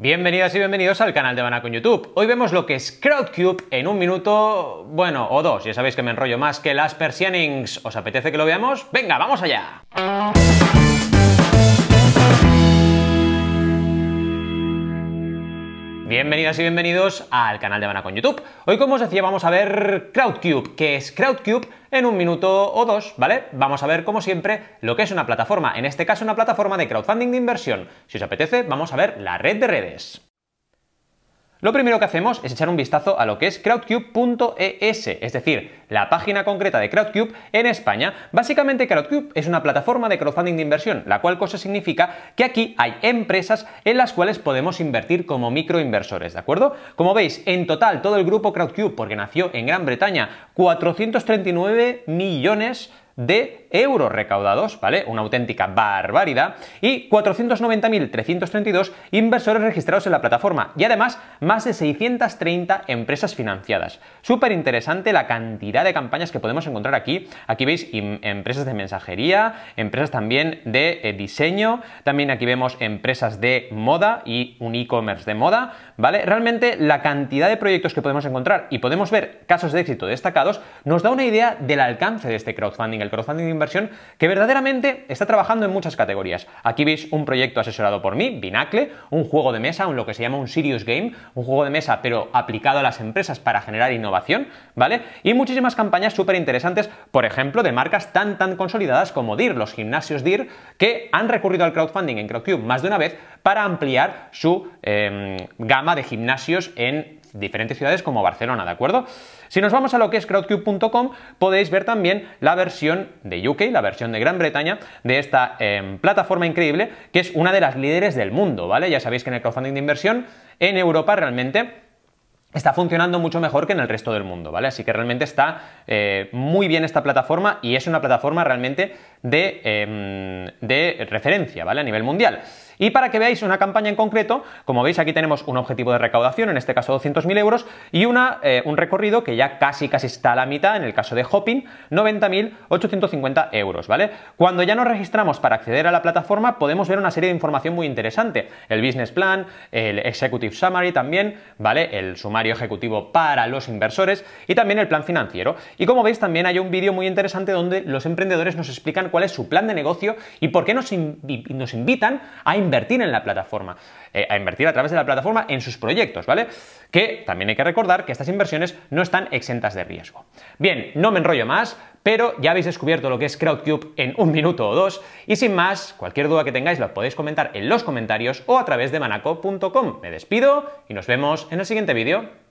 Bienvenidas y bienvenidos al canal de banaco con YouTube. Hoy vemos lo que es Crowdcube en un minuto, bueno, o dos. Ya sabéis que me enrollo más que las persianings. ¿Os apetece que lo veamos? ¡Venga, vamos allá! Bienvenidas y bienvenidos al canal de Habana con YouTube. Hoy, como os decía, vamos a ver Crowdcube, que es Crowdcube en un minuto o dos, ¿vale? Vamos a ver, como siempre, lo que es una plataforma, en este caso una plataforma de crowdfunding de inversión. Si os apetece, vamos a ver la red de redes. Lo primero que hacemos es echar un vistazo a lo que es crowdcube.es, es decir, la página concreta de Crowdcube en España. Básicamente Crowdcube es una plataforma de crowdfunding de inversión, la cual cosa significa que aquí hay empresas en las cuales podemos invertir como microinversores, ¿de acuerdo? Como veis, en total todo el grupo Crowdcube, porque nació en Gran Bretaña, 439 millones de euros recaudados, ¿vale? Una auténtica barbaridad. Y 490.332 inversores registrados en la plataforma. Y además, más de 630 empresas financiadas. Súper interesante la cantidad de campañas que podemos encontrar aquí. Aquí veis empresas de mensajería, empresas también de eh, diseño, también aquí vemos empresas de moda y un e-commerce de moda, ¿vale? Realmente la cantidad de proyectos que podemos encontrar y podemos ver casos de éxito destacados nos da una idea del alcance de este crowdfunding crowdfunding de inversión, que verdaderamente está trabajando en muchas categorías. Aquí veis un proyecto asesorado por mí, Binacle, un juego de mesa, un, lo que se llama un serious game, un juego de mesa pero aplicado a las empresas para generar innovación, ¿vale? Y muchísimas campañas súper interesantes, por ejemplo, de marcas tan tan consolidadas como DIR, los gimnasios DIR, que han recurrido al crowdfunding en CrowdCube más de una vez para ampliar su em, gama de gimnasios en diferentes ciudades como Barcelona, ¿de acuerdo? Si nos vamos a lo que es crowdcube.com, podéis ver también la versión de UK, la versión de Gran Bretaña, de esta em, plataforma increíble, que es una de las líderes del mundo, ¿vale? Ya sabéis que en el crowdfunding de inversión, en Europa realmente está funcionando mucho mejor que en el resto del mundo, ¿vale? Así que realmente está eh, muy bien esta plataforma y es una plataforma realmente em, de, referencia, ¿vale? A nivel mundial. Y para que veáis una campaña en concreto, como veis aquí tenemos un objetivo de recaudación, en este caso 200.000 euros, y una, eh, un recorrido que ya casi casi está a la mitad, en el caso de Hopping, 90.850 euros, ¿vale? Cuando ya nos registramos para acceder a la plataforma podemos ver una serie de información muy interesante, el business plan, el executive summary también, ¿vale? El sumario ejecutivo para los inversores y también el plan financiero. Y como veis también hay un vídeo muy interesante donde los emprendedores nos explican cuál es su plan de negocio y por qué nos, invitan a invertir en la plataforma, eh, a invertir a través de la plataforma en sus proyectos, ¿vale? Que también hay que recordar que estas inversiones no están exentas de riesgo. Bien, no me enrollo más, pero ya habéis descubierto lo que es Crowdcube en un minuto o dos. Y sin más, cualquier duda que tengáis la podéis comentar en los comentarios o a través de manaco.com. Me despido y nos vemos en el siguiente vídeo.